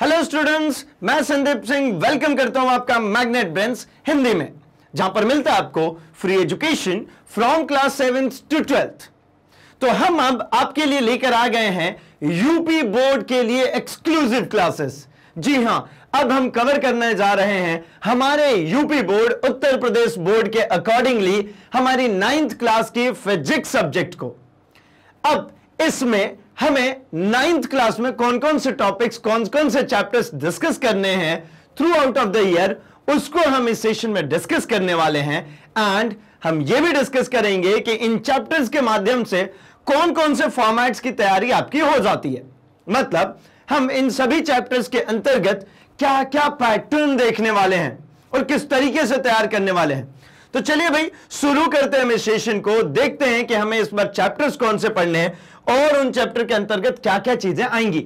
hello students मैं Sandeep Singh welcome करता हूं आपका मैग्नेट ब्रेंस हिंदी में जहां पर मिलता है आपको free education from class seventh to twelfth तो हम अब आपके लिए लेकर आ गए हैं यूपी बोर्ड के लिए एक्सक्लूसिव क्लासेस जी हां अब हम कवर करने जा रहे हैं हमारे UP board Uttar Pradesh board के अकॉर्डिंगली हमारी नाइन्थ क्लास की फिजिक्स सब्जेक्ट को अब इसमें हमें नाइन्थ क्लास में कौन कौन से टॉपिक्स कौन कौन से चैप्टर्स डिस्कस करने हैं throughout of the year उसको हम इस सेशन में डिस्कस करने वाले हैं एंड हम ये भी डिस्कस करेंगे कि इन चैप्टर्स के माध्यम से कौन कौन से फॉर्मेट्स की तैयारी आपकी हो जाती है मतलब हम इन सभी चैप्टर्स के अंतर्गत क्या क्या पैटर्न देखने वाले हैं और किस तरीके से तैयार करने वाले हैं तो चलिए भाई शुरू करते हैं हम इस सेशन को देखते हैं कि हमें इस बार चैप्टर्स कौन से पढ़ने हैं और उन चैप्टर के अंतर्गत क्या क्या चीजें आएंगी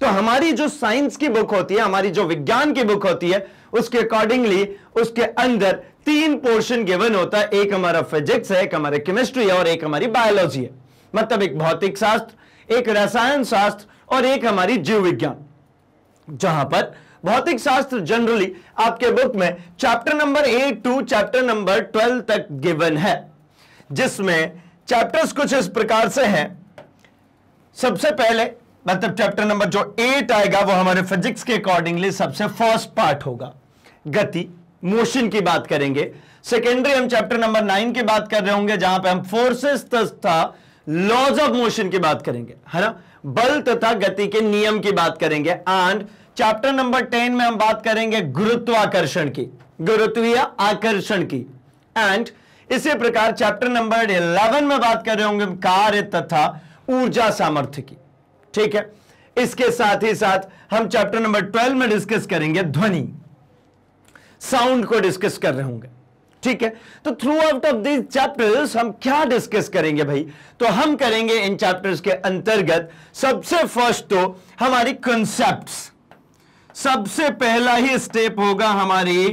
तो हमारी जो साइंस की बुक होती है हमारी जो विज्ञान की बुक होती है उसके अकॉर्डिंगली उसके अंदर तीन पोर्शन गिवन होता है एक हमारा फिजिक्स है एक हमारी केमिस्ट्री है और एक हमारी बायोलॉजी है मतलब एक भौतिक शास्त्र एक रसायन शास्त्र और एक हमारी जीव विज्ञान जहां पर भौतिक शास्त्र जनरली आपके बुक में chapter number eight to chapter number twelve तक गिवन है जिसमें चैप्टर्स कुछ इस प्रकार से हैं सबसे पहले मतलब चैप्टर नंबर जो एट आएगा वो हमारे फिजिक्स के अकॉर्डिंगली सबसे फर्स्ट पार्ट होगा गति मोशन की बात करेंगे सेकेंडरी हम चैप्टर नंबर नाइन की बात कर रहे होंगे जहां पे हम फोर्सेस तथा लॉज ऑफ मोशन की बात करेंगे है ना बल तथा गति के नियम की बात करेंगे एंड चैप्टर नंबर टेन में हम बात करेंगे गुरुत्वाकर्षण की गुरुत्वीय आकर्षण की एंड इसी प्रकार चैप्टर नंबर इलेवन में बात कर रहे होंगे कार्य तथा ऊर्जा सामर्थ्य की ठीक है इसके साथ ही साथ हम चैप्टर नंबर ट्वेल्व में डिस्कस करेंगे ध्वनि साउंड को डिस्कस कर रहे होंगे ठीक है तो throughout of these chapters हम क्या डिस्कस करेंगे भाई तो हम करेंगे इन चैप्टर्स के अंतर्गत सबसे फर्स्ट तो हमारी कॉन्सेप्ट सबसे पहला ही स्टेप होगा हमारी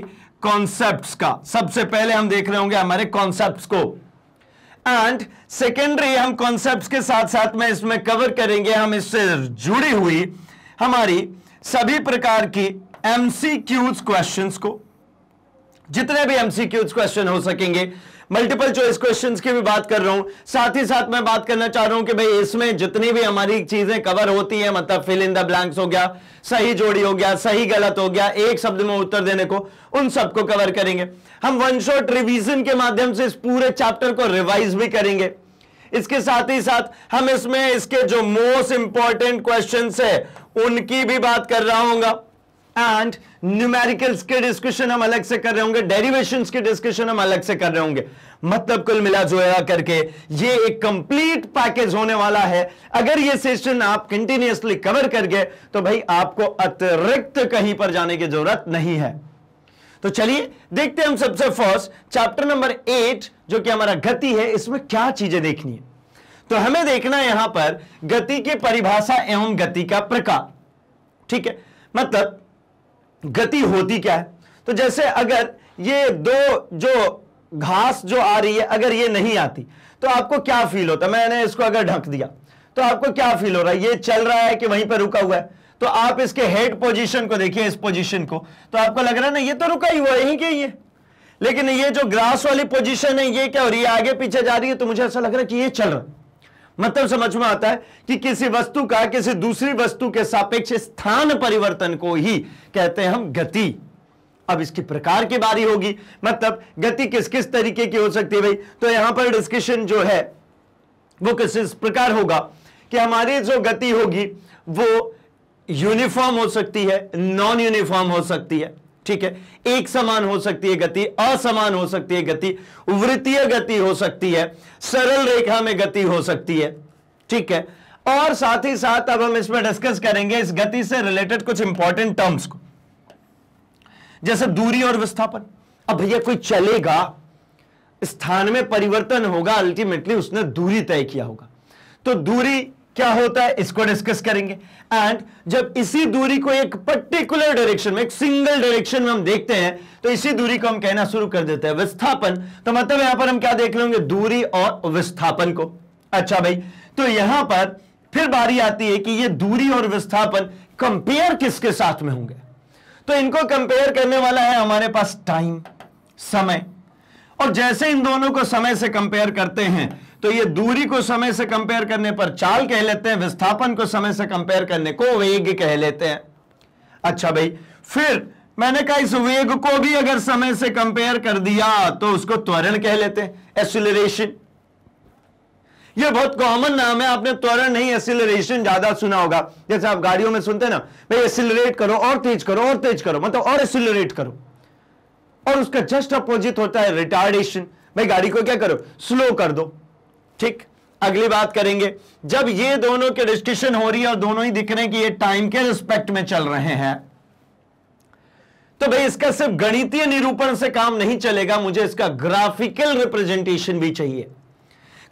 कॉन्सेप्ट का सबसे पहले हम देख रहे होंगे हमारे कॉन्सेप्ट को एंड सेकेंडरी हम कॉन्सेप्ट के साथ साथ में इसमें कवर करेंगे हम इससे जुड़ी हुई हमारी सभी प्रकार की एमसीक्यूज क्वेश्चंस को जितने भी एमसीक्यूज क्वेश्चन हो सकेंगे मल्टीपल चॉइस क्वेश्चंस की भी बात कर रहा हूं साथ ही साथ मैं बात करना चाह रहा हूं कि भाई इसमें जितनी भी हमारी चीजें कवर होती है मतलब फिल इन द ब्लैंक्स हो गया सही जोड़ी हो गया सही गलत हो गया एक शब्द में उत्तर देने को उन सबको कवर करेंगे हम वन शॉट रिविजन के माध्यम से इस पूरे चैप्टर को रिवाइज भी करेंगे इसके साथ ही साथ हम इसमें इसके जो मोस्ट इंपॉर्टेंट क्वेश्चन है उनकी भी बात कर रहा हूंगा एंड न्यूमेरिकल्स के डिस्कशन हम अलग से कर रहे होंगे डेरिवेशन के डिस्कशन हम अलग से कर रहे होंगे मतलब कुल मिला जुला करके ये एक कंप्लीट पैकेज होने वाला है अगर ये सेशन आप कंटिन्यूसली कवर कर गए तो भाई आपको अतिरिक्त कहीं पर जाने की जरूरत नहीं है तो चलिए देखते हैं हम सबसे फर्स्ट चैप्टर नंबर एट जो कि हमारा गति है इसमें क्या चीजें देखनी है तो हमें देखना यहां पर गति की परिभाषा एवं गति का प्रकार ठीक है मतलब गति होती क्या है तो जैसे अगर ये दो जो घास जो आ रही है अगर ये नहीं आती तो आपको क्या फील होता मैंने इसको अगर ढक दिया तो आपको क्या फील हो रहा है ये चल रहा है कि वहीं पर रुका हुआ है तो आप इसके हेड पोजीशन को देखिए इस पोजीशन को तो आपको लग रहा है ना ये तो रुका ही हुआ यहीं के ये लेकिन ये जो ग्रास वाली पोजीशन है ये क्या हो रही है आगे पीछे जा रही है तो मुझे ऐसा लग रहा है कि ये चल रहा है मतलब समझ में आता है कि किसी वस्तु का किसी दूसरी वस्तु के सापेक्ष स्थान परिवर्तन को ही कहते हैं हम गति अब इसकी प्रकार की बारी होगी मतलब गति किस किस तरीके की हो सकती है भाई तो यहां पर डिस्कशन जो है वो किस प्रकार होगा कि हमारी जो गति होगी वो यूनिफॉर्म हो सकती है नॉन यूनिफॉर्म हो सकती है ठीक है एक समान हो सकती है गति असमान हो सकती है गति वृत्तीय गति हो सकती है सरल रेखा में गति हो सकती है ठीक है और साथ ही साथ अब हम इसमें डिस्कस करेंगे इस गति से रिलेटेड कुछ इंपॉर्टेंट टर्म्स को जैसे दूरी और विस्थापन अब भैया कोई चलेगा स्थान में परिवर्तन होगा अल्टीमेटली उसने दूरी तय किया होगा तो दूरी क्या होता है इसको डिस्कस करेंगे एंड जब इसी दूरी को एक पर्टिकुलर डायरेक्शन में एक सिंगल डायरेक्शन में हम देखते हैं तो इसी दूरी को हम कहना शुरू कर देते हैं विस्थापन तो मतलब यहां पर हम क्या देख लेंगे दूरी और विस्थापन को अच्छा भाई तो यहां पर फिर बारी आती है कि ये दूरी और विस्थापन कंपेयर किसके साथ में होंगे तो इनको कंपेयर करने वाला है हमारे पास टाइम समय और जैसे इन दोनों को समय से कंपेयर करते हैं तो ये दूरी को समय से कंपेयर करने पर चाल कह लेते हैं विस्थापन को समय से कंपेयर करने को वेग कह लेते हैं अच्छा भाई फिर मैंने कहा इस वेग को भी अगर समय से कंपेयर कर दिया तो उसको त्वरण कह लेते हैं एसुलरेशन ये बहुत कॉमन नाम है आपने त्वरण नहीं एसिलरेशन ज्यादा सुना होगा जैसे आप गाड़ियों में सुनते हैं ना भाई एसिलरेट करो और तेज करो और तेज करो मतलब और एसिलरेट करो और उसका जस्ट अपोजिट होता है रिटार्डेशन भाई गाड़ी को क्या करो स्लो कर दो ठीक अगली बात करेंगे जब ये दोनों की डिस्कशन हो रही है और दोनों ही दिख रहे हैं कि ये टाइम के रिस्पेक्ट में चल रहे हैं तो भाई इसका सिर्फ गणितीय निरूपण से काम नहीं चलेगा मुझे इसका ग्राफिकल रिप्रेजेंटेशन भी चाहिए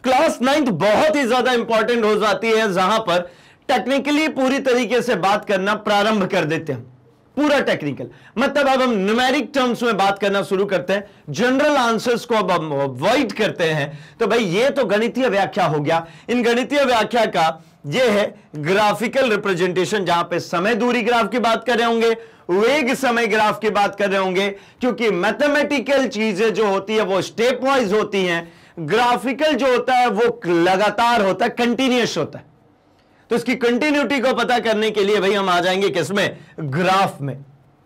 क्लास नाइन्थ बहुत ही ज्यादा इंपॉर्टेंट हो जाती है जहां पर टेक्निकली पूरी तरीके से बात करना प्रारंभ कर देते हैं पूरा टेक्निकल मतलब अब हम न्यूमेरिक टर्म्स में बात करना शुरू करते हैं जनरल आंसर्स को अब हम अवॉइड करते हैं तो भाई ये तो गणितीय व्याख्या हो गया इन गणितीय व्याख्या का ये है ग्राफिकल रिप्रेजेंटेशन जहां पे समय दूरी ग्राफ की बात कर रहे होंगे वेग समय ग्राफ की बात कर रहे होंगे क्योंकि मैथमेटिकल चीजें जो होती है वो स्टेप वाइज होती हैं ग्राफिकल जो होता है वो लगातार होता है कंटिन्यूस होता है तो इसकी कंटिन्यूटी को पता करने के लिए भाई हम आ जाएंगे किसमें ग्राफ में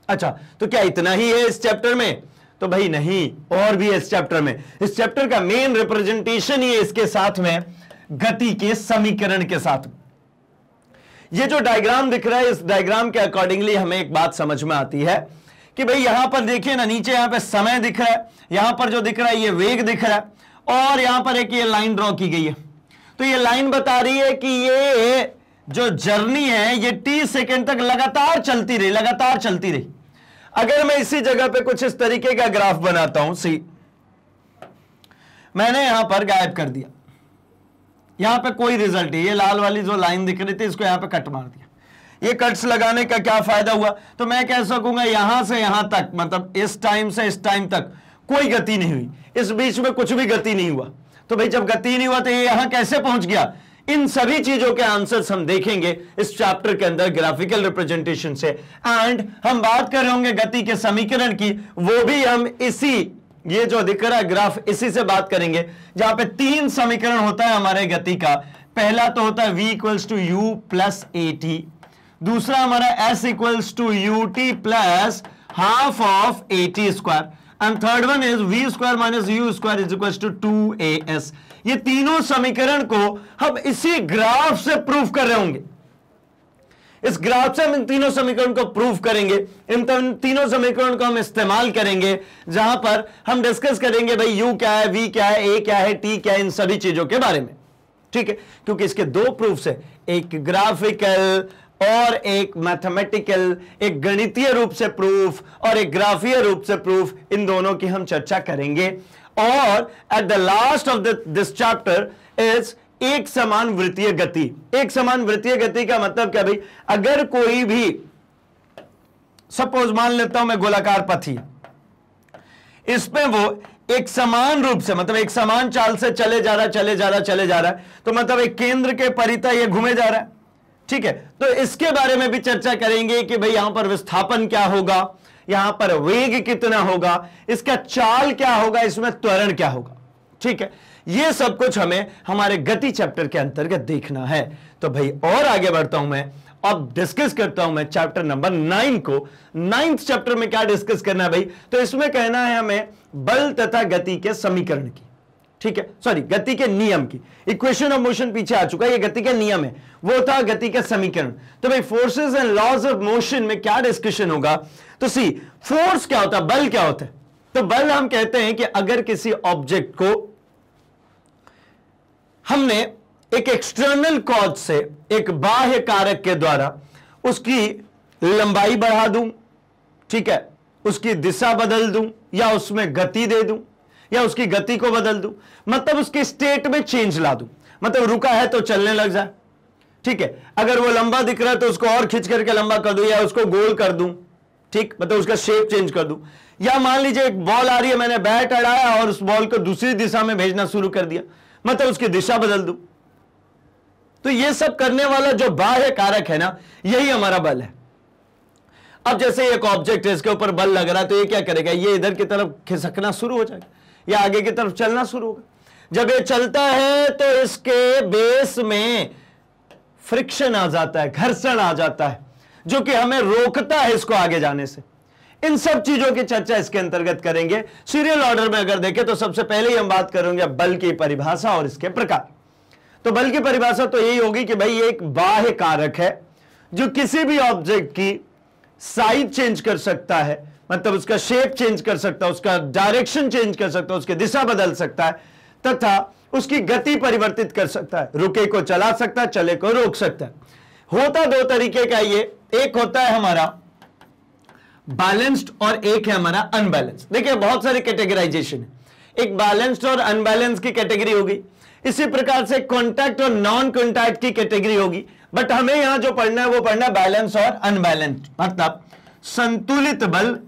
अच्छा तो क्या इतना ही है इस चैप्टर में तो भाई नहीं और भी है इस चैप्टर में इस चैप्टर का मेन रिप्रेजेंटेशन ही इसके साथ में गति के समीकरण के साथ ये जो डायग्राम दिख रहा है इस डायग्राम के अकॉर्डिंगली हमें एक बात समझ में आती है कि भाई यहां पर देखिए ना नीचे यहां पर समय दिख रहा है यहां पर जो दिख रहा है ये वेग दिख रहा है और यहां पर एक ये लाइन ड्रॉ की गई है तो ये लाइन बता रही है कि ये जो जर्नी है ये टी सेकेंड तक लगातार चलती रही लगातार चलती रही अगर मैं इसी जगह पे कुछ इस तरीके का ग्राफ बनाता हूं सी मैंने यहां पर गायब कर दिया यहां पे कोई रिजल्ट है ये लाल वाली जो लाइन दिख रही थी इसको यहां पे कट मार दिया ये कट्स लगाने का क्या फायदा हुआ तो मैं कह सकूंगा यहां से यहां तक मतलब इस टाइम से इस टाइम तक कोई गति नहीं हुई इस बीच में कुछ भी गति नहीं हुआ तो भाई जब गति नहीं हुआ तो ये यहां कैसे पहुंच गया इन सभी चीजों के आंसर हम देखेंगे इस चैप्टर के अंदर ग्राफिकल रिप्रेजेंटेशन से एंड हम बात कर रहे होंगे गति के समीकरण की वो भी हम इसी ये जो दिख रहा है ग्राफ इसी से बात करेंगे जहां पे तीन समीकरण होता है हमारे गति का पहला तो होता है v equals to U plus A T दूसरा हमारा s equals to U T plus half of A T square and third one is V square minus U square is equal to two A S ये तीनों समीकरण को हम इसी graph से proof कर रहे होंगे इस ग्राफ से हम इन तीनों समीकरण को प्रूफ करेंगे इन तीनों समीकरण को हम इस्तेमाल करेंगे जहां पर हम डिस्कस करेंगे भाई यू क्या है वी क्या है ए क्या है टी क्या है इन सभी चीजों के बारे में ठीक है क्योंकि इसके दो प्रूफ्स है एक ग्राफिकल और एक मैथमेटिकल एक गणितीय रूप से प्रूफ और एक ग्राफीय रूप से प्रूफ इन दोनों की हम चर्चा करेंगे और at the last of this chapter is एक समान वृत्तीय गति एक समान वृत्तीय गति का मतलब क्या भाई अगर कोई भी सपोज मान लेता हूं मैं गोलाकार पथी इसमें वो एक समान रूप से मतलब एक समान चाल से चले जा रहा चले जा रहा चले जा रहा है तो मतलब एक केंद्र के परिता ये घूमे जा रहा है ठीक है तो इसके बारे में भी चर्चा करेंगे कि भाई यहां पर विस्थापन क्या होगा यहां पर वेग कितना होगा इसका चाल क्या होगा इसमें त्वरण क्या होगा ठीक है ये सब कुछ हमें हमारे गति चैप्टर के अंतर्गत देखना है तो भाई और आगे बढ़ता हूं मैं अब डिस्कस करता हूं मैं चैप्टर नंबर नाइन को नाइन्थ चैप्टर में क्या डिस्कस करना है भाई तो इसमें कहना है हमें बल तथा गति के समीकरण की ठीक है सॉरी गति के नियम की इक्वेशन ऑफ मोशन पीछे आ चुका है ये गति का नियम है वो था गति का समीकरण तो भाई forces and laws of motion में क्या डिस्कशन होगा तो सी फोर्स क्या होता है बल क्या होता है तो बल हम कहते हैं कि अगर किसी ऑब्जेक्ट को हमने एक एक्सटर्नल कॉज से एक बाह्य कारक के द्वारा उसकी लंबाई बढ़ा दूं ठीक है उसकी दिशा बदल दूं या उसमें गति दे दूं या उसकी गति को बदल दूं मतलब उसके स्टेट में चेंज ला दूं मतलब रुका है तो चलने लग जाए ठीक है अगर वो लंबा दिख रहा है तो उसको और खींच करके लंबा कर दूं या उसको गोल कर दूं ठीक मतलब उसका शेप चेंज कर दूं या मान लीजिए एक बॉल आ रही है मैंने बैट अड़ाया और उस बॉल को दूसरी दिशा में भेजना शुरू कर दिया मतलब उसकी दिशा बदल दू तो ये सब करने वाला जो बाह्य कारक है ना यही हमारा बल है अब जैसे एक ऑब्जेक्ट है इसके ऊपर बल लग रहा है तो ये क्या करेगा ये इधर की तरफ खिसकना शुरू हो जाएगा या आगे की तरफ चलना शुरू होगा जब ये चलता है तो इसके बेस में फ्रिक्शन आ जाता है घर्षण आ जाता है जो कि हमें रोकता है इसको आगे जाने से इन सब चीजों की चर्चा इसके अंतर्गत करेंगे सीरियल ऑर्डर में अगर देखें तो सबसे पहले ही हम बात करेंगे बल की परिभाषा और इसके प्रकार तो बल की परिभाषा तो यही होगी कि भाई एक बाह्य कारक है जो किसी भी ऑब्जेक्ट की साइज चेंज कर सकता है मतलब उसका शेप चेंज कर सकता है उसका डायरेक्शन चेंज कर सकता है उसकी दिशा बदल सकता है तथा उसकी गति परिवर्तित कर सकता है रुके को चला सकता है चले को रोक सकता है होता दो तरीके का ये एक होता है हमारा बैलेंस्ड और एक है हमारा अनबैलेंस देखिए बहुत सारे कैटेगराइजेशन है एक बैलेंस्ड और अनबैलेंस की कैटेगरी होगी इसी प्रकार से कॉन्टैक्ट और नॉन कॉन्टैक्ट की कैटेगरी होगी बट हमें यहां जो पढ़ना है वो पढ़ना बैलेंस और अनबैलेंस मतलब संतुलित बल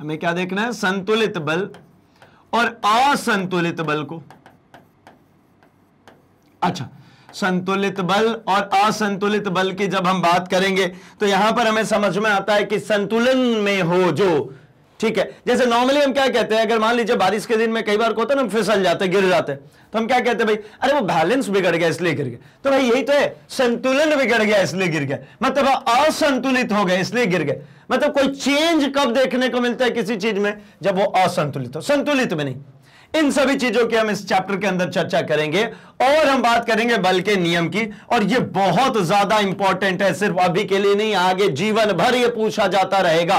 हमें क्या देखना है संतुलित बल और असंतुलित बल को अच्छा संतुलित बल और असंतुलित बल की जब हम बात करेंगे तो यहां पर हमें समझ में आता है कि संतुलन में हो जो ठीक है जैसे नॉर्मली हम क्या कहते हैं अगर मान लीजिए बारिश के दिन में कई बार होता है ना फिसल जाते गिर जाते हैं तो हम क्या कहते हैं भाई अरे वो बैलेंस बिगड़ गया इसलिए गिर गया तो भाई यही तो है संतुलन बिगड़ गया इसलिए गिर गया मतलब असंतुलित हो गए इसलिए गिर गए मतलब कोई चेंज कब देखने को मिलता है किसी चीज में जब वो असंतुलित हो संतुलित में नहीं इन सभी चीजों की हम इस चैप्टर के अंदर चर्चा करेंगे और हम बात करेंगे बल के नियम की और ये बहुत ज्यादा इंपॉर्टेंट है सिर्फ अभी के लिए नहीं आगे जीवन भर ये पूछा जाता रहेगा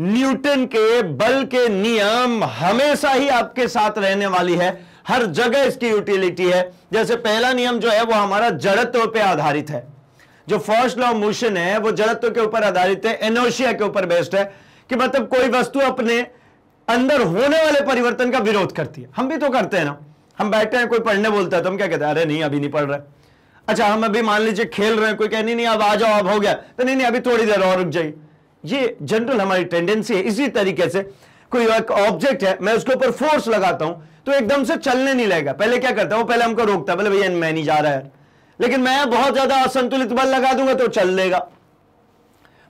न्यूटन के बल के नियम हमेशा ही आपके साथ रहने वाली है हर जगह इसकी यूटिलिटी है जैसे पहला नियम जो है वो हमारा जड़त्व पे आधारित है जो फर्स्ट लॉ मोशन है वो जड़त्व के ऊपर आधारित है एनोशिया के ऊपर बेस्ड है कि मतलब कोई वस्तु अपने अंदर होने वाले परिवर्तन का विरोध करती है हम भी तो करते हैं ना हम बैठते हैं कोई पढ़ने बोलता है तो हम क्या कहते हैं अरे नहीं अभी नहीं पढ़ रहे अच्छा हम अभी मान लीजिए खेल रहे हैं कोई कह नहीं नहीं अब आ जाओ अब हो गया तो नहीं नहीं अभी थोड़ी देर और रुक जाइए ये जनरल हमारी टेंडेंसी है इसी तरीके से कोई ऑब्जेक्ट है मैं उसके ऊपर फोर्स लगाता हूं तो एकदम से चलने नहीं लगेगा पहले क्या करता है वो पहले हमको रोकता है पहले भैया मैं नहीं जा रहा है लेकिन मैं बहुत ज्यादा असंतुलित बल लगा दूंगा तो चल लेगा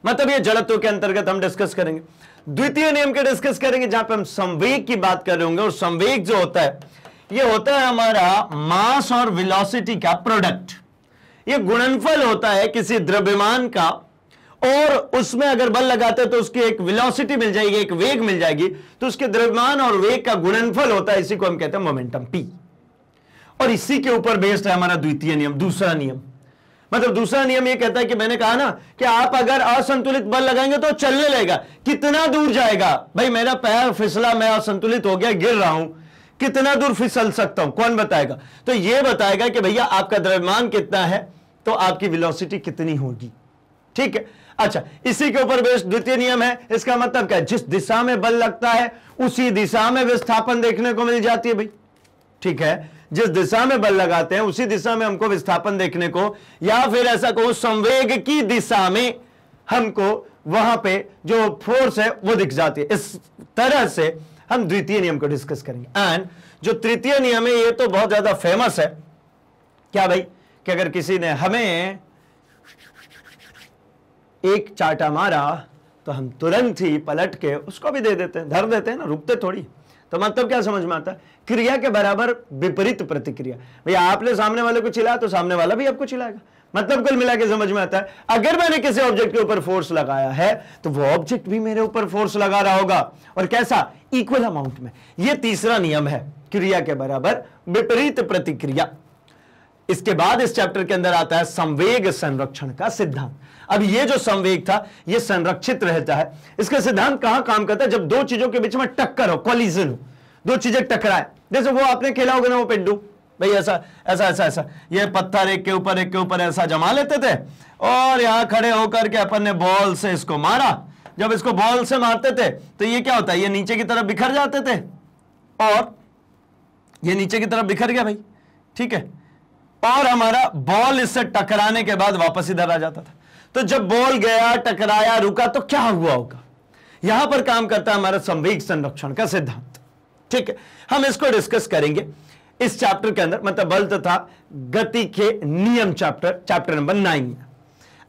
मतलब ये जड़त्व के अंतर्गत हम डिस्कस करेंगे द्वितीय नियम के डिस्कस करेंगे जहां पर हम संवेग की बात कर रहे होंगे और संवेग जो होता है ये होता है हमारा मास और विलोसिटी का प्रोडक्ट ये गुणनफल होता है किसी द्रव्यमान का और उसमें अगर बल लगाते हैं तो उसकी एक वेलोसिटी मिल जाएगी एक वेग मिल जाएगी तो उसके द्रव्यमान और वेग का गुणनफल होता है इसी को हम कहते हैं मोमेंटम पी और इसी के ऊपर बेस्ड है हमारा द्वितीय नियम दूसरा नियम मतलब दूसरा नियम ये कहता है कि मैंने कहा ना कि आप अगर असंतुलित बल लगाएंगे तो चलने लगेगा कितना दूर जाएगा भाई मेरा पैर फिसला मैं असंतुलित हो गया गिर रहा हूं कितना दूर फिसल सकता हूं कौन बताएगा तो यह बताएगा कि भैया आपका द्रव्यमान कितना है तो आपकी विलोसिटी कितनी होगी ठीक है अच्छा इसी के ऊपर बेस्ट द्वितीय नियम है इसका मतलब क्या जिस दिशा में बल लगता है उसी दिशा में विस्थापन देखने को मिल जाती है भाई ठीक है जिस दिशा में बल लगाते हैं उसी दिशा में हमको विस्थापन देखने को या फिर ऐसा कहो संवेग की दिशा में हमको वहां पे जो फोर्स है वो दिख जाती है इस तरह से हम द्वितीय नियम को डिस्कस करेंगे एंड जो तृतीय नियम है ये तो बहुत ज्यादा फेमस है क्या भाई कि अगर किसी ने हमें एक चाटा मारा तो हम तुरंत ही पलट के उसको भी दे देते हैं धर देते हैं ना रुकते थोड़ी तो मतलब क्या समझ में आता है क्रिया के बराबर विपरीत प्रतिक्रिया भैया आपने सामने वाले को चिल्लाया तो सामने वाला भी आपको चिल्लाएगा मतलब कुल मिला के समझ में आता है अगर मैंने किसी ऑब्जेक्ट के ऊपर फोर्स लगाया है तो वो ऑब्जेक्ट भी मेरे ऊपर फोर्स लगा रहा होगा और कैसा इक्वल अमाउंट में ये तीसरा नियम है क्रिया के बराबर विपरीत प्रतिक्रिया इसके बाद इस चैप्टर के अंदर आता है संवेग संरक्षण का सिद्धांत अब ये जो संवेग था ये संरक्षित रहता है इसका सिद्धांत कहां काम करता है जब दो चीजों के बीच में टक्कर हो कॉलिजन हो दो चीजें टकराए जैसे वो आपने खेला होगा ना वो पिंडू भाई ऐसा ऐसा ऐसा ऐसा ये पत्थर एक के ऊपर एक के ऊपर ऐसा जमा लेते थे और यहां खड़े होकर के अपन ने बॉल से इसको मारा जब इसको बॉल से मारते थे तो ये क्या होता है ये नीचे की तरफ बिखर जाते थे और ये नीचे की तरफ बिखर गया भाई ठीक है और हमारा बॉल इससे टकराने के बाद वापस इधर आ जाता था तो जब बॉल गया टकराया रुका तो क्या हुआ होगा यहां पर काम करता है हमारा संवेग संरक्षण का सिद्धांत ठीक है हम इसको डिस्कस करेंगे इस चैप्टर के अंदर मतलब बल तथा गति के नियम चैप्टर चैप्टर नंबर नाइन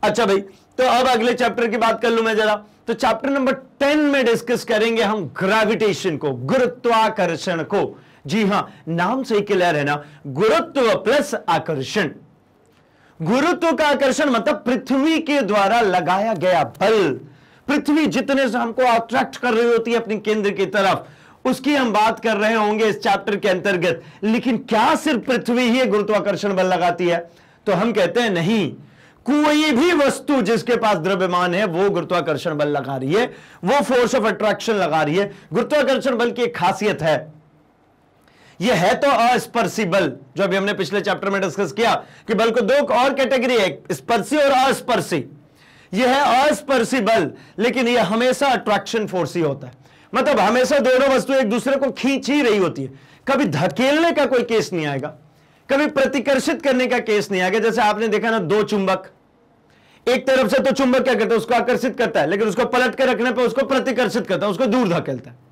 अच्छा भाई तो अब अगले चैप्टर की बात कर लू मैं जरा तो चैप्टर नंबर टेन में डिस्कस करेंगे हम ग्रेविटेशन को गुरुत्वाकर्षण को जी हां नाम सही के लिए रहना गुरुत्व प्लस आकर्षण गुरुत्व का आकर्षण मतलब पृथ्वी के द्वारा लगाया गया बल पृथ्वी जितने से हमको अट्रैक्ट कर रही होती है अपने केंद्र की तरफ उसकी हम बात कर रहे होंगे इस चैप्टर के अंतर्गत लेकिन क्या सिर्फ पृथ्वी ही गुरुत्वाकर्षण बल लगाती है तो हम कहते हैं नहीं कोई भी वस्तु जिसके पास द्रव्यमान है वो गुरुत्वाकर्षण बल लगा रही है वो फोर्स ऑफ अट्रैक्शन लगा रही है गुरुत्वाकर्षण बल की एक खासियत है ये है तो अस्पर्शी बल जो अभी हमने पिछले चैप्टर में डिस्कस किया कि बल को दो और कैटेगरी है स्पर्शी और अस्पर्शी ये है अस्पर्शी बल लेकिन ये हमेशा अट्रैक्शन फोर्स ही होता है मतलब हमेशा दोनों वस्तु एक दूसरे को खींच ही रही होती है कभी धकेलने का कोई केस नहीं आएगा कभी प्रतिकर्षित करने का केस नहीं आएगा जैसे आपने देखा ना दो चुंबक एक तरफ से तो चुंबक क्या करता है उसको आकर्षित करता है लेकिन उसको पलट के रखने पर उसको प्रतिकर्षित करता है उसको दूर धकेलता है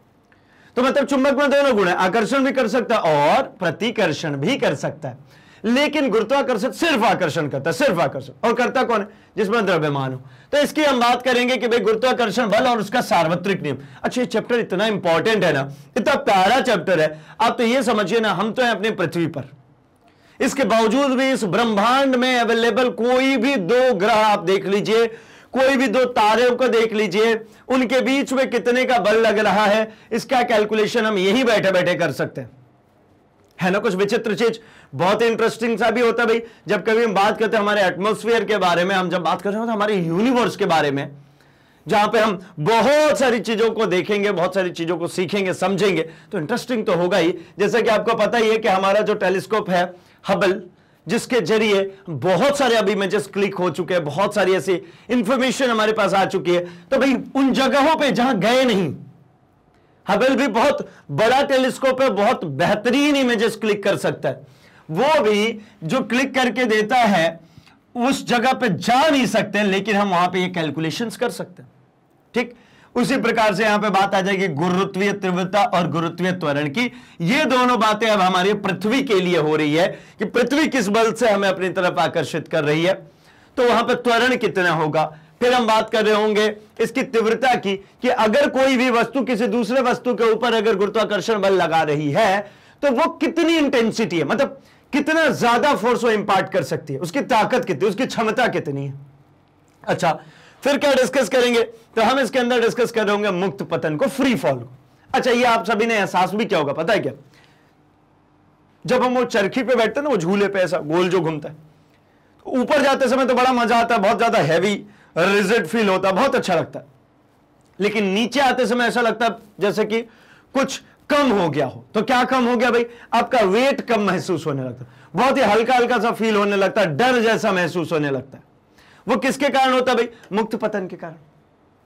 तो मतलब चुंबक में दोनों गुण है आकर्षण भी कर सकता है और प्रतिकर्षण भी कर सकता है लेकिन गुरुत्वाकर्षण सिर्फ आकर्षण करता है सिर्फ आकर्षण और करता कौन है जिसमें द्रव्यमान हो तो इसकी हम बात करेंगे कि भाई गुरुत्वाकर्षण बल और उसका सार्वत्रिक नियम अच्छा ये चैप्टर इतना इंपॉर्टेंट है ना इतना प्यारा चैप्टर है आप तो ये समझिए ना हम तो हैं अपनी पृथ्वी पर इसके बावजूद भी इस ब्रह्मांड में अवेलेबल कोई भी दो ग्रह आप देख लीजिए कोई भी दो तारे को देख लीजिए उनके बीच में कितने का बल लग रहा है इसका कैलकुलेशन हम यही बैठे बैठे कर सकते हैं है ना कुछ विचित्र चीज बहुत इंटरेस्टिंग सा भी होता है भाई जब कभी हम बात करते हैं हमारे एटमोस्फियर के बारे में हम जब बात करते हैं तो हमारे यूनिवर्स के बारे में जहां पे हम बहुत सारी चीजों को देखेंगे बहुत सारी चीजों को सीखेंगे समझेंगे तो इंटरेस्टिंग तो होगा ही जैसे कि आपको पता ही है कि हमारा जो टेलीस्कोप है हबल जिसके जरिए बहुत सारे अब इमेजेस क्लिक हो चुके हैं बहुत सारी ऐसी इंफॉर्मेशन हमारे पास आ चुकी है तो भाई उन जगहों पे जहां गए नहीं हबल भी बहुत बड़ा टेलीस्कोप है बहुत बेहतरीन इमेजेस क्लिक कर सकता है वो भी जो क्लिक करके देता है उस जगह पे जा नहीं सकते लेकिन हम वहां पे ये कैलकुलेशंस कर सकते हैं ठीक उसी प्रकार से यहां पे बात आ जाएगी गुरुत्वीय तीव्रता और गुरुत्वीय त्वरण की ये दोनों बातें अब हमारी पृथ्वी के लिए हो रही है कि पृथ्वी किस बल से हमें अपनी तरफ आकर्षित कर रही है तो वहां पर त्वरण कितना होगा फिर हम बात कर रहे होंगे इसकी तीव्रता की कि अगर कोई भी वस्तु किसी दूसरे वस्तु के ऊपर अगर गुरुत्वाकर्षण बल लगा रही है तो वो कितनी इंटेंसिटी है मतलब कितना ज्यादा फोर्स वो इंपार्ट कर सकती है उसकी ताकत कितनी उसकी क्षमता कितनी है अच्छा फिर क्या डिस्कस करेंगे तो हम इसके अंदर डिस्कस कर रहे होंगे मुक्त पतन को फ्री फॉल को अच्छा ये आप सभी ने एहसास भी क्या होगा पता है क्या जब हम वो चरखी पे बैठते हैं ना वो झूले पे ऐसा गोल जो घूमता है तो ऊपर जाते समय तो बड़ा मजा आता है बहुत ज्यादा हैवी रिजिड फील होता है बहुत अच्छा लगता है लेकिन नीचे आते समय ऐसा लगता है जैसे कि कुछ कम हो गया हो तो क्या कम हो गया भाई आपका वेट कम महसूस होने लगता है बहुत ही हल्का हल्का सा फील होने लगता है डर जैसा महसूस होने लगता है वो किसके कारण होता भाई मुक्त पतन के कारण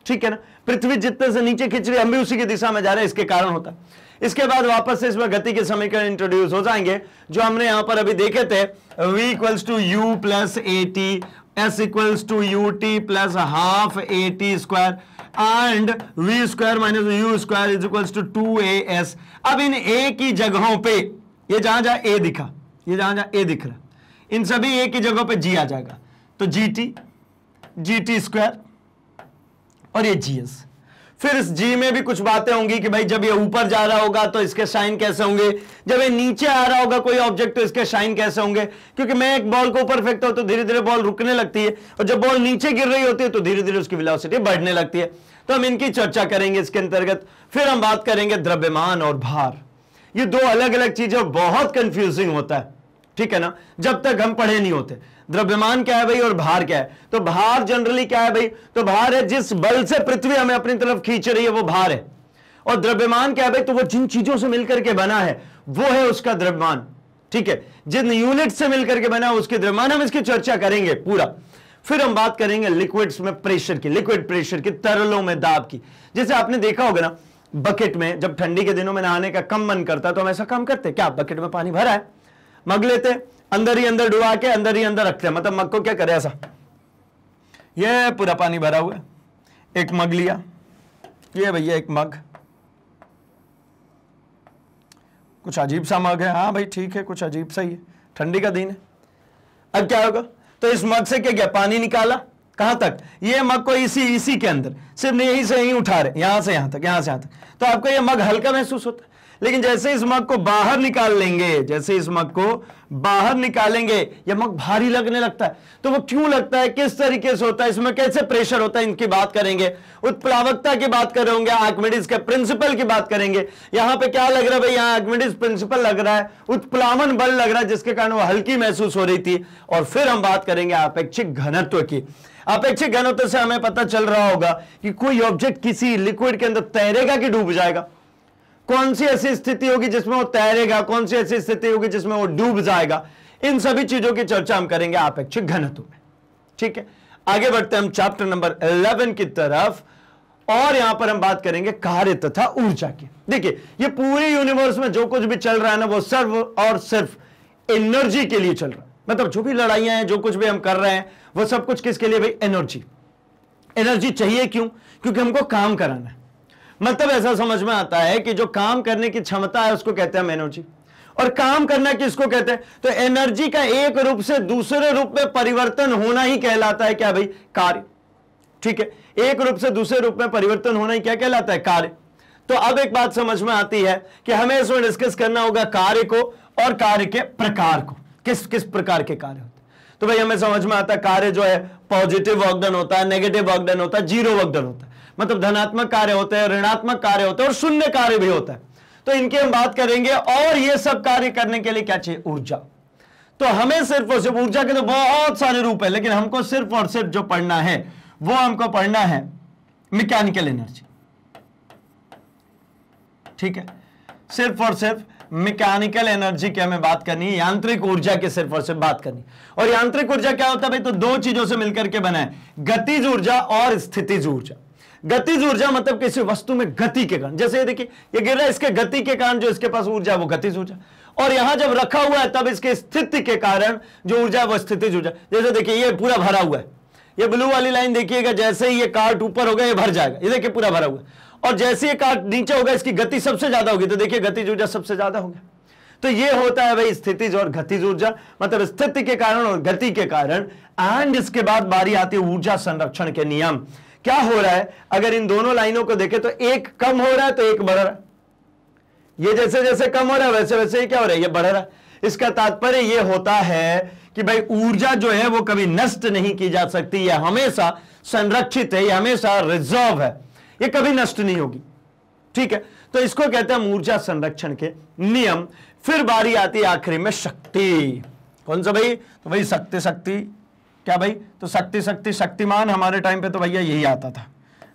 ठीक है ना पृथ्वी जितने से नीचे खिंच रही हम भी उसी की दिशा में जा रहे हैं इसके कारण होता है इसके बाद वापस से इसमें गति के समीकरण इंट्रोड्यूस हो जाएंगे जो हमने यहां पर अभी देखे थे v equals to U plus A T S equals to U T plus half A T square and V square minus U square is equals to two A S अब इन ए की जगहों पे ये जहां जहां ए दिखा ये जहां जहां ए दिख रहा इन सभी ए की जगहों पे जी आ जाएगा तो G T G T square और ये जी एस फिर इस जी में भी कुछ बातें होंगी कि भाई जब ये ऊपर जा रहा होगा तो इसके शाइन कैसे होंगे जब ये नीचे आ रहा होगा कोई ऑब्जेक्ट तो इसके शाइन कैसे होंगे क्योंकि मैं एक बॉल को ऊपर फेंकता हूं तो धीरे धीरे बॉल रुकने लगती है और जब बॉल नीचे गिर रही होती है तो धीरे धीरे उसकी विलासिटी बढ़ने लगती है तो हम इनकी चर्चा करेंगे इसके अंतर्गत फिर हम बात करेंगे द्रव्यमान और भार ये दो अलग अलग चीजें बहुत कंफ्यूजिंग होता है ठीक है ना जब तक हम पढ़े नहीं होते द्रव्यमान क्या है भाई और भार क्या है तो भार जनरली क्या है भाई तो भार है जिस बल से पृथ्वी हमें अपनी तरफ खींच रही है वो भार है और द्रव्यमान क्या है भाई तो वो जिन चीजों से मिलकर के बना है वो है उसका द्रव्यमान ठीक है जिन यूनिट से मिलकर के बना है उसके द्रव्यमान हम इसकी चर्चा करेंगे पूरा फिर हम बात करेंगे लिक्विड में प्रेशर की लिक्विड प्रेशर की तरलों में दाब की जैसे आपने देखा होगा ना बकेट में जब ठंडी के दिनों में नहाने का कम मन करता है तो हम ऐसा काम करते हैं क्या बकेट में पानी भरा है मग लेते अंदर ही अंदर डुबा के अंदर ही अंदर रखते मतलब मग को क्या करे ऐसा ये पूरा पानी भरा हुआ एक मग लिया ये भैया एक मग कुछ अजीब सा मग है हाँ भाई ठीक है कुछ अजीब सा ही है ठंडी का दिन है अब क्या होगा तो इस मग से क्या गया पानी निकाला कहां तक ये मग को इसी इसी के अंदर सिर्फ यहीं से यहीं उठा रहे यहां से यहां तक यहां से यहां तक तो आपको ये मग हल्का महसूस होता है लेकिन जैसे इस मग को बाहर निकाल लेंगे जैसे इस मग को बाहर निकालेंगे यह मग भारी लगने लगता है तो वो क्यों लगता है किस तरीके से होता है इसमें कैसे प्रेशर होता है इनकी बात करेंगे उत्प्लावकता की बात कर रहे होंगे आर्कमेडिस के प्रिंसिपल की बात करेंगे यहां पे क्या लग रहा है भाई यहां आर्कमेडिस प्रिंसिपल लग रहा है उत्प्लावन बल लग रहा है जिसके कारण वो हल्की महसूस हो रही थी और फिर हम बात करेंगे अपेक्षिक घनत्व की अपेक्षित घनत्व से हमें पता चल रहा होगा कि कोई ऑब्जेक्ट किसी लिक्विड के अंदर तैरेगा कि डूब जाएगा कौन सी ऐसी स्थिति होगी जिसमें वो तैरेगा कौन सी ऐसी स्थिति होगी जिसमें वो डूब जाएगा इन सभी चीजों की चर्चा हम करेंगे आपेक्षिक घनत्व में ठीक है आगे बढ़ते हैं हम चैप्टर नंबर 11 की तरफ और यहां पर हम बात करेंगे कार्य तथा ऊर्जा की देखिए ये पूरे यूनिवर्स में जो कुछ भी चल रहा है ना वो सर्व और सिर्फ एनर्जी के लिए चल रहा है मतलब जो भी लड़ाइयां हैं जो कुछ भी हम कर रहे हैं वो सब कुछ किसके लिए भाई एनर्जी एनर्जी चाहिए क्यों क्योंकि हमको काम कराना है मतलब ऐसा समझ में आता है कि जो काम करने की क्षमता है उसको कहते हैं मेनर्जी और काम करना किसको कहते हैं तो एनर्जी का एक रूप से दूसरे रूप में परिवर्तन होना ही कहलाता है क्या भाई कार्य ठीक है एक रूप से दूसरे रूप में परिवर्तन होना ही क्या कहलाता है कार्य तो अब एक बात समझ में आती है कि हमें इसमें डिस्कस करना होगा कार्य को और कार्य के प्रकार को किस किस प्रकार के कार्य होते हैं तो भाई हमें समझ में आता है कार्य जो है पॉजिटिव वर्कडन होता है नेगेटिव वर्कडन होता है जीरो वर्कडन होता है मतलब धनात्मक कार्य होते हैं ऋणात्मक कार्य होते हैं और शून्य कार्य भी होता है तो इनकी हम बात करेंगे और ये सब कार्य करने के लिए क्या चाहिए ऊर्जा तो हमें सिर्फ और सिर्फ ऊर्जा के तो बहुत सारे रूप है लेकिन हमको सिर्फ और सिर्फ जो पढ़ना है वो हमको पढ़ना है मैकेनिकल एनर्जी ठीक है सिर्फ और सिर्फ मैकेनिकल एनर्जी की हमें बात करनी है यांत्रिक ऊर्जा की सिर्फ और सिर्फ बात करनी और यांत्रिक ऊर्जा क्या होता है भाई तो दो चीजों से मिलकर के बना है गतिज ऊर्जा और स्थितिज ऊर्जा गतिज ऊर्जा मतलब किसी वस्तु में गति के कारण जैसे ये देखिए ये गिर रहा है इसके गति के कारण जो इसके पास ऊर्जा वो गतिज ऊर्जा और यहां जब रखा हुआ है तब इसके स्थिति के कारण जो ऊर्जा है वो स्थिति ऊर्जा जैसे देखिए ये पूरा भरा हुआ है ये ब्लू वाली लाइन देखिएगा जैसे ही ये कार्ट ऊपर होगा ये भर जाएगा ये देखिए पूरा भरा हुआ है और जैसे ये कार्ट नीचे होगा इसकी गति सबसे ज्यादा होगी तो देखिए गति ऊर्जा सबसे ज्यादा होगी तो ये होता है भाई स्थिति और गति ऊर्जा मतलब स्थिति के कारण और गति के कारण एंड इसके बाद बारी आती है ऊर्जा संरक्षण के नियम क्या हो रहा है अगर इन दोनों लाइनों को देखें तो एक कम हो रहा है तो एक बढ़ रहा है ये जैसे जैसे कम हो रहा है वैसे वैसे ही क्या हो रहा है ये बढ़ रहा है इसका तात्पर्य ये होता है कि भाई ऊर्जा जो है वो कभी नष्ट नहीं की जा सकती यह हमेशा संरक्षित है यह हमेशा रिजर्व है यह कभी नष्ट नहीं होगी ठीक है तो इसको कहते हैं ऊर्जा संरक्षण के नियम फिर बारी आती है आखिरी में शक्ति कौन सा भाई तो भाई शक्ति शक्ति क्या भाई तो शक्ति शक्ति शक्तिमान हमारे टाइम पे तो भैया यही आता था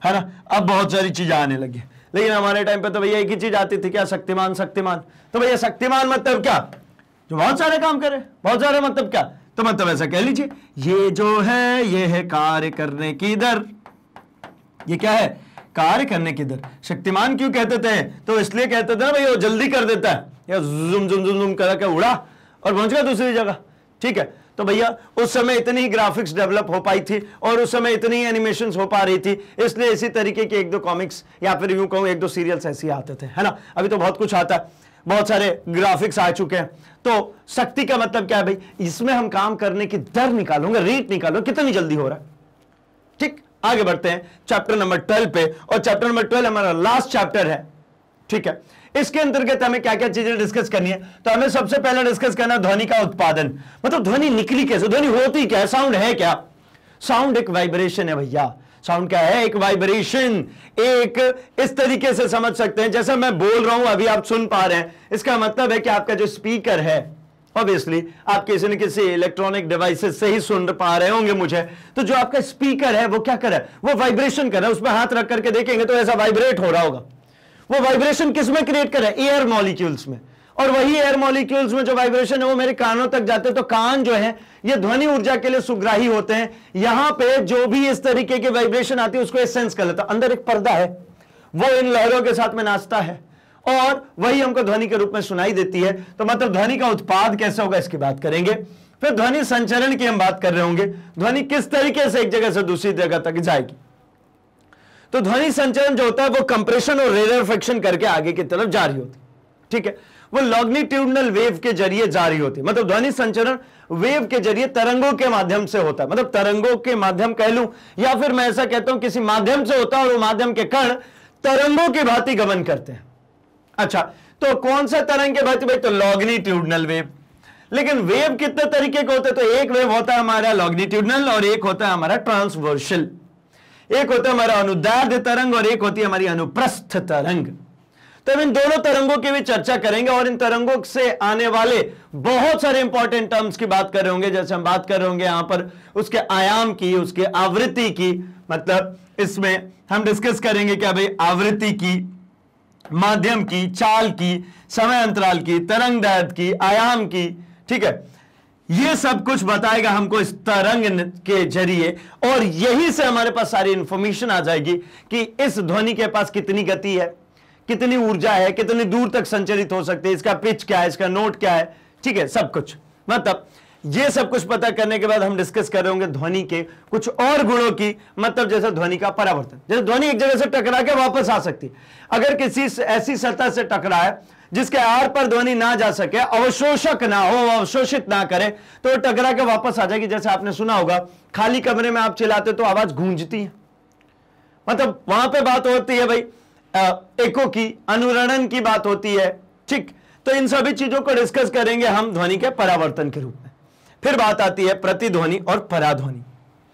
है ना अब बहुत सारी चीजें आने लगी लेकिन हमारे टाइम पे तो भैया एक ही चीज आती थी क्या शक्तिमान शक्तिमान तो भैया शक्तिमान मतलब क्या जो बहुत सारे काम करे बहुत सारे मतलब क्या तो मतलब ऐसा कह लीजिए ये जो है ये है कार्य करने की दर ये क्या है कार्य करने की दर शक्तिमान क्यों कहते थे तो इसलिए कहते थे ना भाई वो जल्दी कर देता है या जुम जुम जुम जुम करा के उड़ा और पहुंच गया दूसरी जगह ठीक है तो भैया उस समय इतनी ग्राफिक्स डेवलप हो पाई थी और उस समय इतनी एनिमेशन हो पा रही थी इसलिए इसी तरीके के एक दो कॉमिक्स या फिर यू कहूं एक दो सीरियल्स ऐसे आते थे है ना अभी तो बहुत कुछ आता है बहुत सारे ग्राफिक्स आ चुके हैं तो शक्ति का मतलब क्या है भाई इसमें हम काम करने की दर निकालूंगा रेट निकालूंगा कितनी जल्दी हो रहा है ठीक आगे बढ़ते हैं चैप्टर नंबर ट्वेल्व पे और चैप्टर नंबर ट्वेल्व हमारा लास्ट चैप्टर है ठीक है इसके अंतर्गत हमें क्या क्या चीजें डिस्कस करनी है तो हमें सबसे पहले डिस्कस करना ध्वनि का उत्पादन मतलब ध्वनि निकली कैसे ध्वनि होती क्या साउंड है क्या साउंड एक वाइब्रेशन है भैया साउंड क्या है एक वाइब्रेशन एक इस तरीके से समझ सकते हैं जैसे मैं बोल रहा हूं अभी आप सुन पा रहे हैं इसका मतलब है कि आपका जो स्पीकर है ऑब्वियसली आप किसी न किसी इलेक्ट्रॉनिक डिवाइसेस से ही सुन पा रहे होंगे मुझे तो जो आपका स्पीकर है वो क्या कर रहा है वो वाइब्रेशन कर रहा है उसमें हाथ रख करके देखेंगे तो ऐसा वाइब्रेट हो रहा होगा वो वाइब्रेशन किस में क्रिएट करे एयर मॉलिक्यूल्स में और वही एयर मॉलिक्यूल्स में जो वाइब्रेशन है वो मेरे कानों तक जाते हैं तो कान जो है ये ध्वनि ऊर्जा के लिए सुग्राही होते हैं यहां पे जो भी इस तरीके की वाइब्रेशन आती है उसको ये सेंस कर लेता अंदर एक पर्दा है वो इन लहरों के साथ में नाचता है और वही हमको ध्वनि के रूप में सुनाई देती है तो मतलब ध्वनि का उत्पाद कैसे होगा इसकी बात करेंगे फिर ध्वनि संचरण की हम बात कर रहे होंगे ध्वनि किस तरीके से एक जगह से दूसरी जगह तक जाएगी तो ध्वनि संचरण जो होता है वो कंप्रेशन और फ्रिक्शन करके आगे की तरफ जा रही होती ठीक है वो लॉग्निट्यूडनल वेव के जरिए जारी होती है मतलब ध्वनि संचरण वेव के जरिए तरंगों के माध्यम से होता है मतलब तरंगों के माध्यम कह लू या फिर मैं ऐसा कहता हूं किसी माध्यम से होता है और वो माध्यम के कण तरंगों की भांति गमन करते हैं अच्छा तो कौन सा तरंग के भांति भाई तो लॉग्निट्यूडनल वेव लेकिन वेव कितने तरीके के होते हैं तो एक वेव होता है हमारा लॉग्निट्यूडनल और एक होता है हमारा ट्रांसवर्शल एक होता है हमारा अनुदार्ध तरंग और एक होती है हमारी अनुप्रस्थ तरंग तो इन दोनों तरंगों की भी चर्चा करेंगे और इन तरंगों से आने वाले बहुत सारे इंपॉर्टेंट टर्म्स की बात कर रहे होंगे जैसे हम बात कर रहे होंगे यहां पर उसके आयाम की उसके आवृत्ति की मतलब इसमें हम डिस्कस करेंगे क्या भाई आवृत्ति की माध्यम की चाल की समय अंतराल की तरंग दर्द की आयाम की ठीक है ये सब कुछ बताएगा हमको इस तरंग के जरिए और यही से हमारे पास सारी इंफॉर्मेशन आ जाएगी कि इस ध्वनि के पास कितनी गति है कितनी ऊर्जा है कितनी दूर तक संचरित हो सकती है इसका पिच क्या है इसका नोट क्या है ठीक है सब कुछ मतलब ये सब कुछ पता करने के बाद हम डिस्कस कर रहे होंगे ध्वनि के कुछ और गुणों की मतलब जैसे ध्वनि का परावर्तन जैसे ध्वनि एक जगह से टकरा के वापस आ सकती है अगर किसी ऐसी सतह से टकराए जिसके आर पर ध्वनि ना जा सके अवशोषक ना हो अवशोषित ना करे तो टकरा के वापस आ जाएगी जैसे आपने सुना होगा खाली कमरे में आप चिल्लाते तो आवाज गूंजती है मतलब वहां पे बात होती है भाई एको की अनुरणन की बात होती है ठीक तो इन सभी चीजों को डिस्कस करेंगे हम ध्वनि के परावर्तन के रूप में फिर बात आती है प्रतिध्वनि और पराध्वनि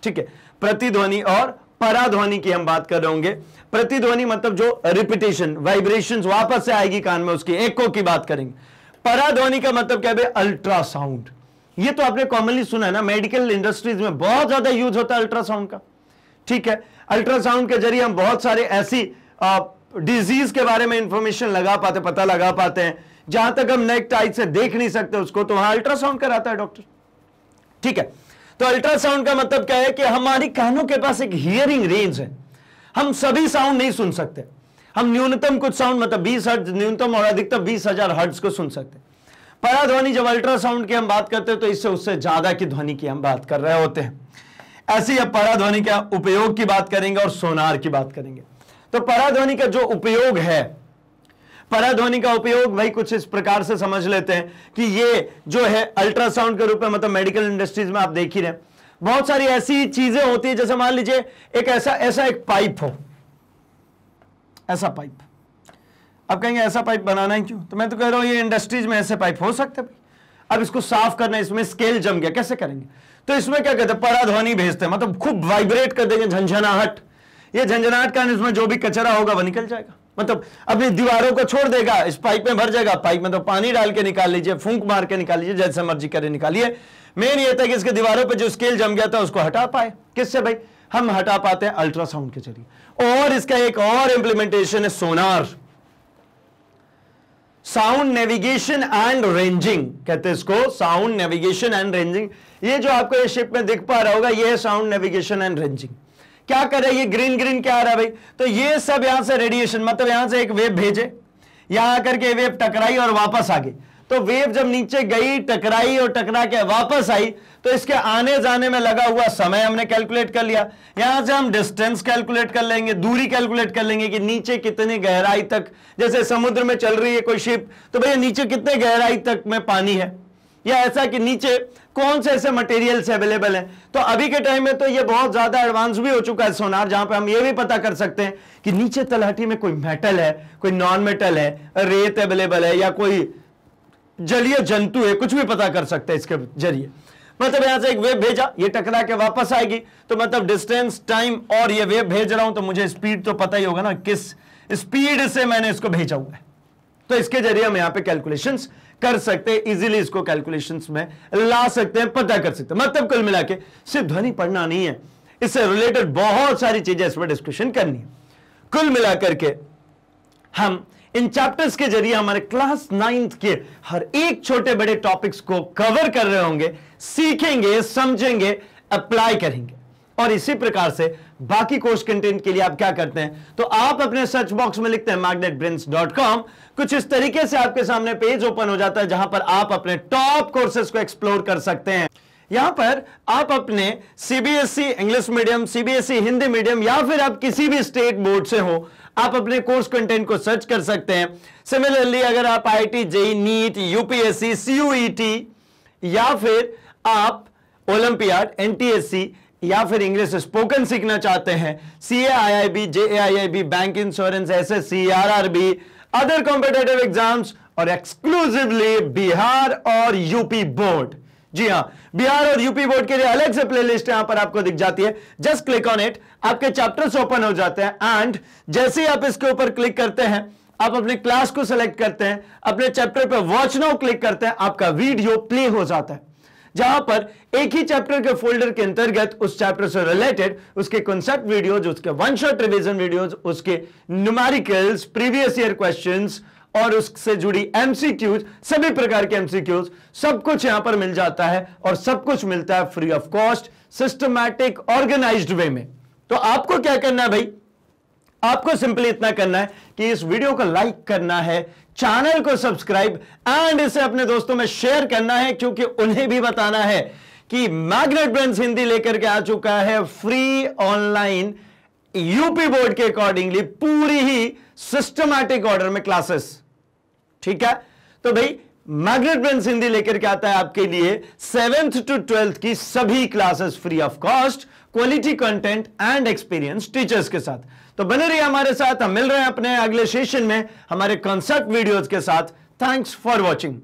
ठीक है प्रतिध्वनि और पराध्वनि की हम बात कर रहे होंगे प्रतिध्वनि मतलब जो रिपीटेशन वाइब्रेशन वापस से आएगी कान में उसकी एको की बात करेंगे पराध्वनि का मतलब क्या भाई अल्ट्रासाउंड ये तो आपने कॉमनली सुना है ना मेडिकल इंडस्ट्रीज में बहुत ज्यादा यूज होता है अल्ट्रासाउंड का ठीक है अल्ट्रासाउंड के जरिए हम बहुत सारे ऐसी डिजीज के बारे में इंफॉर्मेशन लगा पाते पता लगा पाते हैं जहां तक हम नेक टाइट से देख नहीं सकते उसको तो वहां अल्ट्रासाउंड कराता है डॉक्टर ठीक है तो अल्ट्रासाउंड का मतलब क्या है कि हमारी कानों के पास एक हियरिंग रेंज है हम सभी साउंड नहीं सुन सकते हम न्यूनतम कुछ साउंड मतलब बीस हर्ट न्यूनतम और अधिकतम बीस हजार हर्ट्स को सुन सकते पराध्वनि जब अल्ट्रासाउंड की हम बात करते हैं तो इससे उससे ज्यादा की ध्वनि की हम बात कर रहे होते हैं ऐसे ही अब पराध्वनि का उपयोग की बात करेंगे और सोनार की बात करेंगे तो पराध्वनि का जो उपयोग है पराध्वनि का उपयोग भाई कुछ इस प्रकार से समझ लेते हैं कि ये जो है अल्ट्रासाउंड के रूप में मतलब मेडिकल इंडस्ट्रीज में आप देख ही रहे बहुत सारी ऐसी चीजें होती है जैसे मान लीजिए एक ऐसा ऐसा एक पाइप हो ऐसा पाइप अब कहेंगे ऐसा पाइप बनाना ही क्यों तो मैं तो कह रहा हूं ये इंडस्ट्रीज में ऐसे पाइप हो सकते भाई अब इसको साफ करना इसमें स्केल जम गया कैसे करेंगे तो इसमें क्या कहते हैं पराध्वनि भेजते हैं मतलब खूब वाइब्रेट कर देंगे झंझनाहट ये झंझनाहट का इसमें जो भी कचरा होगा वह निकल जाएगा मतलब अपनी दीवारों को छोड़ देगा इस पाइप में भर जाएगा पाइप में तो पानी डाल के निकाल लीजिए फूंक मार के निकाल लीजिए जैसे मर्जी करे निकालिए मेन ये था कि इसके दीवारों पर जो स्केल जम गया था उसको हटा पाए किससे भाई हम हटा पाते हैं अल्ट्रासाउंड के जरिए और इसका एक और इंप्लीमेंटेशन है sonar sound navigation and ranging कहते हैं इसको साउंड नेविगेशन एंड रेंजिंग ये जो आपको ये शिप में दिख पा रहा होगा ये है साउंड नेविगेशन एंड रेंजिंग क्या कर रहा है ये ग्रीन ग्रीन क्या आ रहा है भाई तो ये सब यहां से रेडिएशन मतलब यहां से एक वेव भेजे यहां आकर के वेव टकराई और वापस आ गई तो वेव जब नीचे गई टकराई और टकरा के वापस आई तो इसके आने जाने में लगा हुआ समय हमने कैलकुलेट कर लिया यहां से हम डिस्टेंस कैलकुलेट कर लेंगे दूरी कैलकुलेट कर लेंगे कि नीचे कितनी गहराई तक जैसे समुद्र में चल रही है कोई शिप तो भैया नीचे कितने गहराई तक में पानी है या ऐसा कि नीचे कौन से ऐसे मटेरियल्स अवेलेबल हैं तो अभी के टाइम में तो ये बहुत ज्यादा एडवांस भी हो चुका है सोनार जहां पे हम ये भी पता कर सकते हैं कि नीचे तलहटी में कोई मेटल है कोई नॉन मेटल है रेत अवेलेबल है या कोई जलीय जंतु है कुछ भी पता कर सकते हैं इसके जरिए मतलब यहां से एक वेब भेजा ये टकरा के वापस आएगी तो मतलब डिस्टेंस टाइम और ये वेब भेज रहा हूं तो मुझे स्पीड तो पता ही होगा ना किस स्पीड से मैंने इसको भेजा हुआ है तो इसके जरिए हम यहां पे कैलकुलेशंस कर सकते हैं इजीली इसको कैलकुलेशंस में ला सकते हैं पता कर सकते हैं मतलब कुल मिला के सिर्फ ध्वनि पढ़ना नहीं है इससे रिलेटेड बहुत सारी चीजें इसमें डिस्कशन करनी है कुल मिलाकर के हम इन चैप्टर्स के जरिए हमारे क्लास नाइन्थ के हर एक छोटे बड़े टॉपिक्स को कवर कर रहे होंगे सीखेंगे समझेंगे अप्लाई करेंगे और इसी प्रकार से बाकी कोर्स कंटेंट के लिए आप क्या करते हैं तो आप अपने सर्च बॉक्स में लिखते हैं मैग्नेट कुछ इस तरीके से आपके सामने पेज ओपन हो जाता है जहां पर आप अपने टॉप कोर्सेज को एक्सप्लोर कर सकते हैं यहां पर आप अपने CBSE English medium CBSE Hindi medium या फिर आप किसी भी स्टेट बोर्ड से हो आप अपने कोर्स कंटेंट को सर्च कर सकते हैं सिमिलरली अगर आप I T JEE NEET UPSC CUET या फिर आप ओलंपियाड एनटीएससी या फिर इंग्लिश स्पोकन सीखना चाहते हैं C A I I B J I I B bank insurance S S C R R B other competitive exams और एक्सक्लूसिवली बिहार और यूपी बोर्ड जी हाँ बिहार और यूपी बोर्ड के लिए अलग से प्लेलिस्ट यहां पर आपको दिख जाती है जस्ट क्लिक ऑन इट आपके चैप्टर्स ओपन हो जाते हैं एंड जैसे ही आप इसके ऊपर क्लिक करते हैं आप अपने क्लास को सिलेक्ट करते हैं अपने चैप्टर पर वॉच नाउ क्लिक करते हैं आपका वीडियो प्ले हो जाता है जहां पर एक ही चैप्टर के फोल्डर के अंतर्गत उस चैप्टर से रिलेटेड उसके कॉन्सेप्ट वीडियोज उसके वन शॉट रिविजन वीडियोज उसके न्यूमेरिकल्स प्रीवियस ईयर क्वेश्चन और उससे जुड़ी एमसीक्यूज सभी प्रकार के एमसीक्यूज सब कुछ यहां पर मिल जाता है और सब कुछ मिलता है free of cost systematic organised way में तो आपको क्या करना है भाई आपको सिंपली इतना करना है कि इस वीडियो को लाइक करना है चैनल को सब्सक्राइब एंड इसे अपने दोस्तों में शेयर करना है क्योंकि उन्हें भी बताना है कि मैग्नेट ब्रेंस हिंदी लेकर के आ चुका है फ्री ऑनलाइन यूपी बोर्ड के अकॉर्डिंगली पूरी ही सिस्टमैटिक ऑर्डर में क्लासेस ठीक है तो भाई मैग्नेट ब्रेंस हिंदी लेकर के आता है आपके लिए सेवेंथ टू ट्वेल्थ की सभी classes free of cost quality content and experience teachers के साथ तो बने रहिए हमारे साथ हम मिल रहे हैं अपने अगले सेशन में हमारे कॉन्सेप्ट वीडियोज के साथ थैंक्स फॉर वॉचिंग